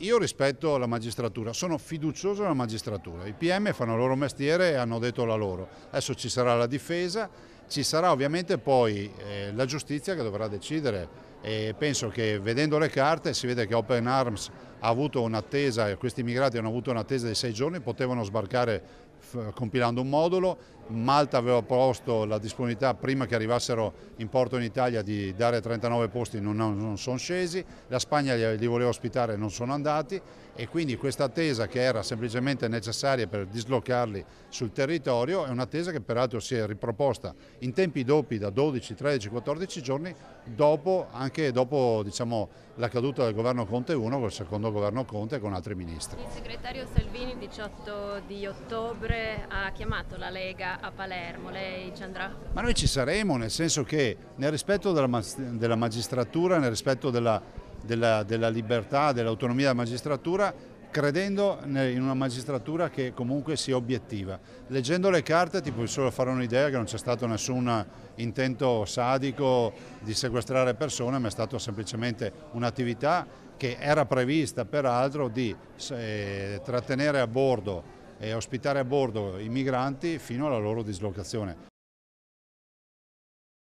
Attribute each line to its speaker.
Speaker 1: Io rispetto la magistratura, sono fiducioso nella magistratura, i PM fanno il loro mestiere e hanno detto la loro, adesso ci sarà la difesa, ci sarà ovviamente poi eh, la giustizia che dovrà decidere e penso che vedendo le carte si vede che Open Arms ha avuto un'attesa, questi immigrati hanno avuto un'attesa di sei giorni, potevano sbarcare compilando un modulo, Malta aveva posto la disponibilità prima che arrivassero in porto in Italia di dare 39 posti, non, non sono scesi, la Spagna li, li voleva ospitare e non sono andati e quindi questa attesa che era semplicemente necessaria per dislocarli sul territorio è un'attesa che peraltro si è riproposta in tempi doppi da 12, 13, 14 giorni dopo anche anche dopo diciamo, la caduta del governo Conte 1 col secondo governo Conte e con altri ministri.
Speaker 2: Il segretario Salvini il 18 di ottobre ha chiamato la Lega a Palermo, lei ci andrà?
Speaker 1: Ma noi ci saremo, nel senso che nel rispetto della, della magistratura, nel rispetto della, della, della libertà, dell'autonomia della magistratura credendo in una magistratura che comunque sia obiettiva. Leggendo le carte ti puoi solo fare un'idea che non c'è stato nessun intento sadico di sequestrare persone, ma è stata semplicemente un'attività che era prevista peraltro di eh, trattenere a bordo e ospitare a bordo i migranti fino alla loro dislocazione.